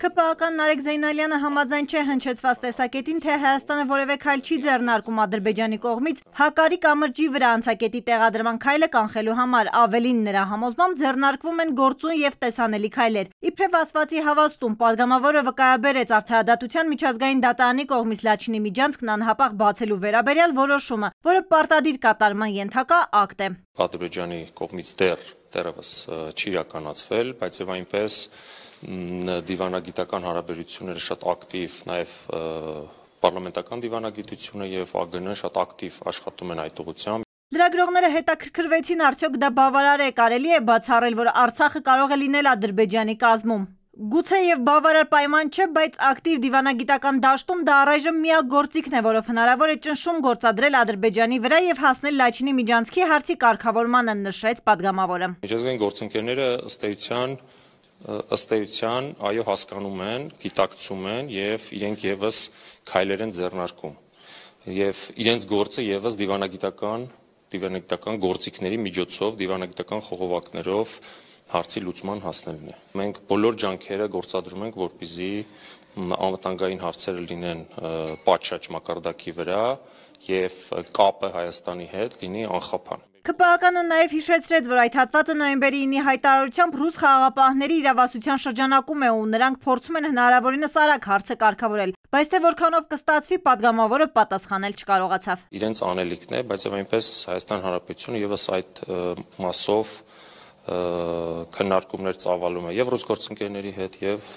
ԿՊԱ-ական Նարեկ Զեյնալյանը համաձայն չէ հնչեցված տեսակետին, թե Հայաստանը որևէ քայլ չի ձեռնարկում Ադրբեջանի կողմից հակարի կամրջի վրա անցակետի տեղադրման քայլը կանխելու համար, ավելին նրա համոզմամբ ձեռնարկվում են գործուն եւ տեսանելի քայլեր։ Իբրև ասվածի հավաստում падգամավորը վկայաբերեց արդարադատության միջազգային դատարանի կողմից Լաչինի միջանցքն անհապաղ բացելու վերաբերյալ որոշումը, որը պարտադիր կատարման ենթակա ակտ է։ Ադրբեջանի կողմից դեռ դեռևս չի իրականացվել, բայց եւ այնպես դիվանագիտական հարաբերությունները շատ ակտիվ, նաեւ պարլամենտական դիվանագիտությունը եւ ԱԳՆ-ը շատ ակտիվ աշխատում են այդ ուղղությամբ։ Լրագրողները հետաքրքրվեցին, արդյոք դա բավարար է, կարելի է բացառել, որ Արցախը կարող է լինել Ադրբեջանի կազմում։ Գուցե եւ բավարար պայման չէ, բայց ակտիվ դիվանագիտական դաշտում դա առայժմ միակ գործիքն է, որով հնարավոր է ճնշում գործադրել Ադրբեջանի վրա եւ հասնել Լաչինի միջանցքի հարցի կարգավորմանը, նշեց падգամավորը։ Միջազգային գործընկերները ըստ էության ըստ էության այո հասկանում են, գիտակցում են եւ իրենք եւս քայլեր են ձեռնարկում։ Եվ իրենց գործը եւս դիվանագիտական դիվանագիտական գործիքների միջոցով, դիվանագիտական խողովակներով հարցի լուծման հասնելն է։ Մենք բոլոր ջանքերը գործադրում ենք, որպիսի անվտանգային հարցերը լինեն պատշաճ մակարդակի վրա եւ կապը Հայաստանի հետ լինի անխափան։ ԿՊԱԿ-ը նաև հիշեցրեց, որ այդ հատվածը նոյեմբերի 9-ի հայտարարությամբ ռուս խաղաղապահների իրավասության շրջանակում է ու նրանք փորձում են հնարավորինս արագ հարցը կարգավորել, բայց թե որքանով կստացվի, падգամավորը պատասխանել չկարողացավ։ Իրենց անելիքն է, բայց եւ այնպես Հայաստան Հանրապետությունը եւս այդ մասով քննարկումներ ծավալում է եւ ռուս գործընկերների հետ եւ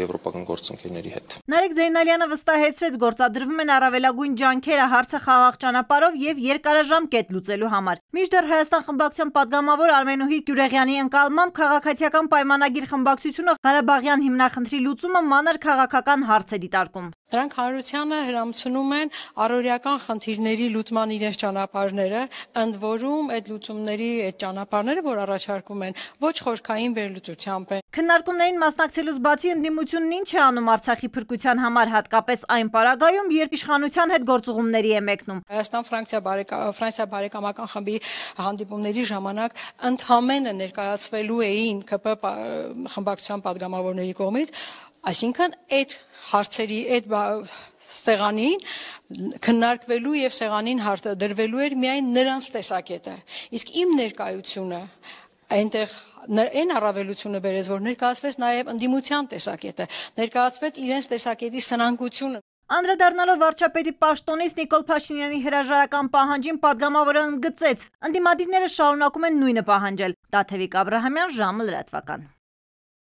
եվրոպական գործընկերների հետ։ Նարեկ Զեյնալյանը վստահեցրեց, գործադրվում են առավելագույն ջանքերը հարցը խաղաղ ճանապարով եւ երկարաժամկետ լուծելու համար։ Միջդեռ Հայաստան խմբակցության падգամավոր Արմենուհի Գյուրեղյանի ընկալմամբ քաղաքացիական պայմանագիր խմբակցությունը Ղարաբաղյան հիմնախնդրի լուծումը մանր քաղաքական հարց է դիտարկում։ Նրանք հանրությանը հրամցնում են առօրյական խնդիրների լուծման իրենց ճանապարհները, ընդ որում այդ լուծումների այդ ճանապարհները, որ առաջարկում են, ոչ խորքային վերլուծությամբ են։ Քննարկումներին մասնակցելուց բացի ընդդիմությունն ինչ է անում Արցախի փրկության համար, հատկապես այն պարագայում, երբ իշխանության հետ գործողումների է մեկնում։ Հայաստան Ֆրանսիա Ֆրանսիա բարեկամական խմբի հանդիպումների ժամանակ ընդհանրապես ներկայացվելու էին ԿՊ խմբակցության падգամավորների կողմից Այսինքն այդ հարցերի այդ սեղանին քննարկվելու եւ սեղանին դրվելու էր միայն նրանց տեսակետը։ Իսկ իմ ներկայությունը այնտեղ այն առավելությունը բերեց, որ ներկայացվեց նաև ընդդիմության տեսակետը, ներկայացվեց իրենց տեսակետի սնանկությունը։ Անդրադառնալով վարչապետի պաշտոնից Նիկոլ Փաշինյանի հրաժարական պահանջին падգամավորը ընդգծեց. ընդդիմադիրները շարունակում են նույնը պահանջել։ Տաթևիկ Աբրահամյան ժամը լրատվական։